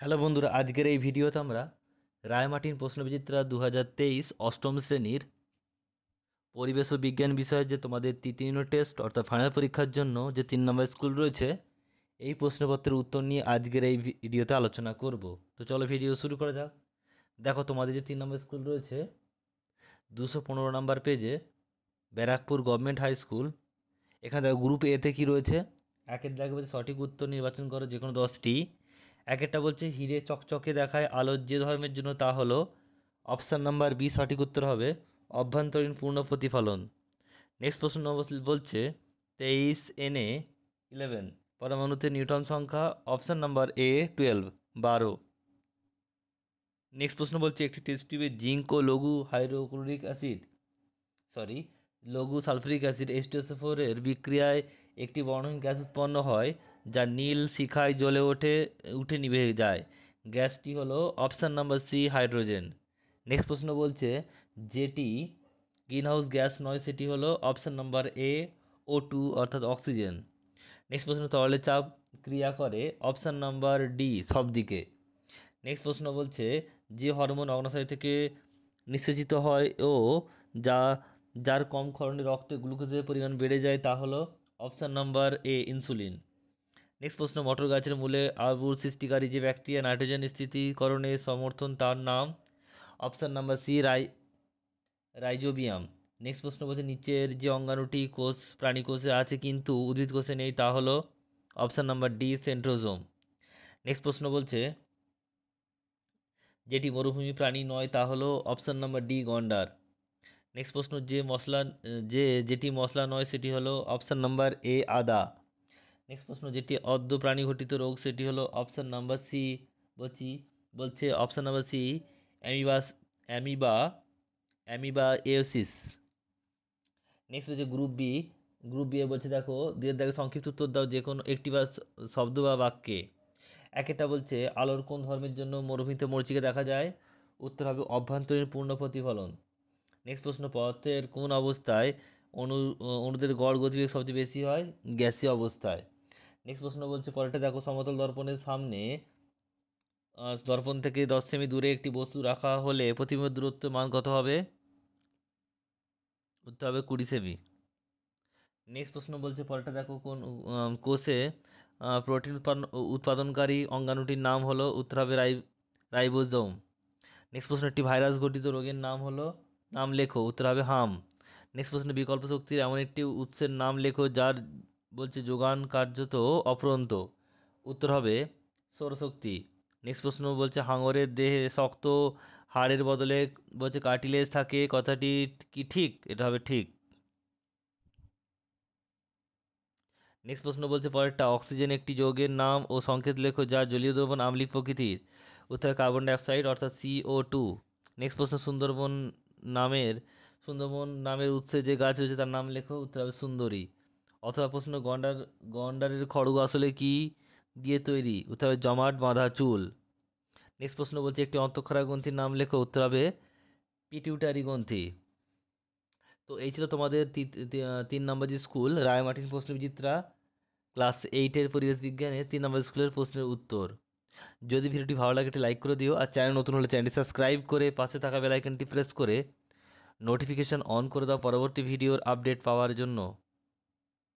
hello বন্ধুরা আজকের এই ভিডিওতে আমরা রায়মাটিন প্রশ্নবিচিত্রা দু হাজার তেইশ অষ্টম শ্রেণীর পরিবেশ ও বিজ্ঞান বিষয়ের যে তোমাদের তৃতীয় টেস্ট অর্থাৎ ফাইনাল পরীক্ষার জন্য যে তিন নম্বর স্কুল রয়েছে এই প্রশ্নপত্রের উত্তর নিয়ে আজকের এই ভিডিওতে আলোচনা করব তো চলো ভিডিও শুরু করা যাক দেখো তোমাদের যে তিন নম্বর স্কুল রয়েছে দুশো পনেরো নম্বর পেজে ব্যারাকপুর গভর্নমেন্ট হাই স্কুল এখানে গ্রুপ এতে কী রয়েছে একের দেখবে সঠিক উত্তর নির্বাচন করো যে কোনো দশটি এক একটা বলছে হিরে চকচকে দেখায় আলোর যে ধর্মের জন্য তা হলো অপশান নাম্বার বি সঠিক উত্তর হবে অভ্যন্তরীণ পূর্ণ প্রতিফলন নেক্সট প্রশ্ন বলছে তেইশ এন এ ইলেভেন পরমাণুতে নিউটন সংখ্যা অপশান নাম্বার এ টুয়েলভ বারো নেক্সট প্রশ্ন বলছে একটি টেস্ট টিউবে জিঙ্ক ও লঘু হাইড্রোক্লোরিক অ্যাসিড সরি লঘু সালফিউরিক অ্যাসিড এইচ টু এর বিক্রিয়ায় একটি বর্ণহীন গ্যাস উৎপন্ন হয় যা নীল শিখায় জ্বলে ওঠে উঠে নিভে যায় গ্যাসটি হলো option number C hydrogen next প্রশ্ন বলছে যেটি গ্রিনহাউস গ্যাস নয় সেটি হলো option number A O two অর্থাৎ অক্সিজেন নেক্সট প্রশ্ন তরলে চাপ ক্রিয়া করে অপশান নাম্বার ডি সব দিকে নেক্সট প্রশ্ন বলছে যে হরমোন অগ্নাশয় থেকে নিঃসেচিত হয় ও যা যার কম খরণে রক্তে গ্লুকোজের পরিমাণ বেড়ে যায় তা হলো option number A insulin next প্রশ্ন মটর গাছের মূলে আবুর সৃষ্টিকারী যে ব্যাকটেরিয়া নাইট্রোজেন স্থিতিকরণে সমর্থন তার নাম অপশান নাম্বার সি রাই রাইজোবিয়াম নেক্সট প্রশ্ন বলছে নিচের যে অঙ্গাণুটি কোষ প্রাণী কোষে আছে কিন্তু উদ্ভিদ কোষে নেই তা হলো option number D centrosome next প্রশ্ন বলছে যেটি মরুভূমি প্রাণী নয় তা হলো অপশান নাম্বার ডি গন্ডার নেক্সট প্রশ্ন যে মশলা যে যেটি মশলা নয় সেটি হলো অপশান নাম্বার এ আদা নেক্সট প্রশ্ন যেটি অর্ধ প্রাণী ঘটিত রোগ সেটি হলো অপশান নাম্বার সি বলছি বলছে option number C amoebas amoeba amoeba এওসিস নেক্সট হচ্ছে গ্রুপ বি গ্রুপ বি বলছে দেখো দিয়ে দেখো সংক্ষিপ্ত উত্তর দাও যে কোনো একটি বা শব্দ বা বাক্যে একটা বলছে আলোর কোন ধর্মের জন্য মরুভূমিতে মরচিকে দেখা যায় উত্তর হবে অভ্যন্তরীণ পূর্ণ প্রতিফলন নেক্সট প্রশ্ন পথের কোন অবস্থায় অণু অণুদের গড় গতিবেগ সবচেয়ে বেশি হয় গ্যাসীয় অবস্থায় নেক্সট প্রশ্ন বলছে পরেরটা দেখো সমতল দর্পণের সামনে দর্পণ থেকে দশ সেমি দূরে একটি বস্তু রাখা হলে প্রতিবিম্ব দূরত্ব মান কত হবে উত্তর হবে কুড়ি সেমি নেক্সট প্রশ্ন বলছে পরেরটা দেখো কোন কোষে প্রোটিন উৎপাদন উৎপাদনকারী অঙ্গাণুটির নাম হলো উত্তর হবে রাই রাইবোজোম নেক্সট প্রশ্ন একটি ভাইরাস ঘটিত রোগের নাম হলো নাম লেখো উত্তর হবে হাম নেক্সট প্রশ্ন বিকল্প শক্তির এমন একটি উৎসের নাম লেখো যার বলছে যোগান কার্যত অপ্রন্ত উত্তর হবে সৌরশক্তি নেক্সট প্রশ্ন বলছে হাঙরের দেহে শক্ত হাড়ের বদলে বলছে কার্টিলেজ থাকে কথাটি কি ঠিক এটা হবে ঠিক নেক্সট প্রশ্ন বলছে পরেরটা অক্সিজেন একটি যৌগের নাম ও সংকেত লেখো যা জলীয় দ্রবণ আমলিক প্রকৃতির উত্তর কার্বন ডাইঅক্সাইড অর্থাৎ সিও টু নেক্সট প্রশ্ন সুন্দরবন নামের সুন্দরবন নামের উৎসে যে গাছ রয়েছে তার নাম লেখো উত্তর হবে সুন্দরী অথবা প্রশ্ন গন্ডার গন্ডারের খড়গ আসলে কি দিয়ে তৈরি উত্তর হবে জমাট বাঁধা চুল নেক্সট প্রশ্ন বলছে একটি অন্তঃক্ষরা গ্রন্থির নাম লেখো উত্তর হবে পিটিউটারি গ্রন্থি তো এই ছিল তোমাদের তিন নম্বর যে স্কুল মার্টিন প্রশ্ন বিচিত্রা ক্লাস এইটের পরিবেশ বিজ্ঞানের তিন নম্বর স্কুলের প্রশ্নের উত্তর যদি ভিডিওটি ভালো লাগে একটি লাইক করে দিও আর চ্যানেল নতুন হলে চ্যানেলটি সাবস্ক্রাইব করে পাশে থাকা বেলাইকনটি প্রেস করে নোটিফিকেশান অন করে দাও পরবর্তী ভিডিওর আপডেট পাওয়ার জন্য